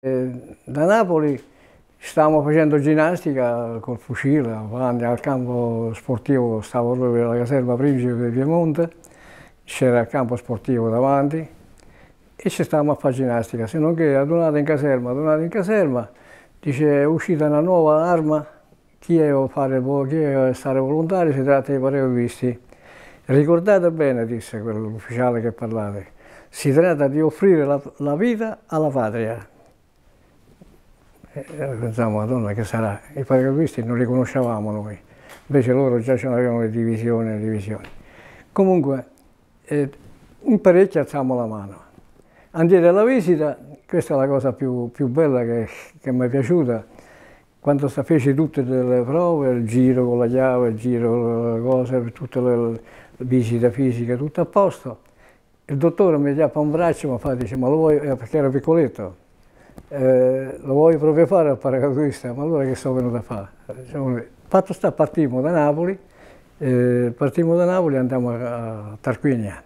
Da Napoli stavamo facendo ginnastica col fucile al campo sportivo, stavo proprio alla caserma Principe di Piemonte, c'era il campo sportivo davanti e ci stavamo a fare ginnastica, se non che adunata in caserma, adunata in caserma, dice è uscita una nuova arma, chi è fare, chi stare volontario si tratta di visti. Ricordate bene, disse quell'ufficiale che parlate, si tratta di offrire la, la vita alla patria. E eh, pensavamo, madonna che sarà? I paracaduti non li conoscevamo noi, invece loro già ce l'avevano le divisioni, le divisioni. Comunque, eh, in parecchio alzavamo la mano. Andiamo alla visita, questa è la cosa più, più bella che, che mi è piaciuta, quando fece tutte le prove, il giro con la chiave, il giro con le cose, tutte le visite fisiche, tutto a posto, il dottore mi chiappa un braccio e mi fa, dice, ma lo vuoi, eh, perché era piccoletto, eh, lo voglio proprio fare al paracadutista, ma allora che sono venuto a fare? Diciamo, fatto sta, partimmo da Napoli, eh, partimmo da Napoli e andiamo a, Tarquinia.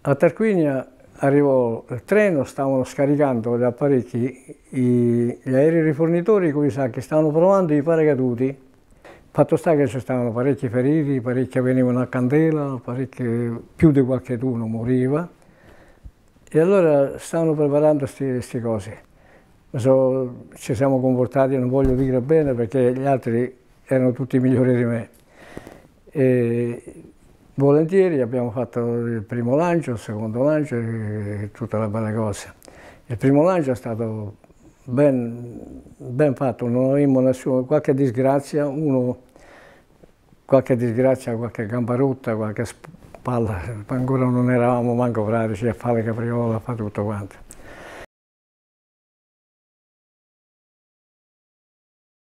A Tarquinia arrivò il treno, stavano scaricando gli apparecchi, i, gli aerei rifornitori, come sa, che stavano provando i paracaduti. Fatto sta che ci stavano parecchi feriti, parecchi venivano a candela, parecchi, più di qualcuno moriva. E allora stavano preparando queste cose. So, ci siamo comportati, non voglio dire bene, perché gli altri erano tutti migliori di me. E volentieri abbiamo fatto il primo lancio, il secondo lancio e tutta la belle cosa. Il primo lancio è stato ben, ben fatto, non avevamo nessuna, qualche disgrazia, uno, qualche disgrazia, qualche gamba rotta, qualche spalla, ancora non eravamo manco bravi, a fare capriola, a fare tutto quanto.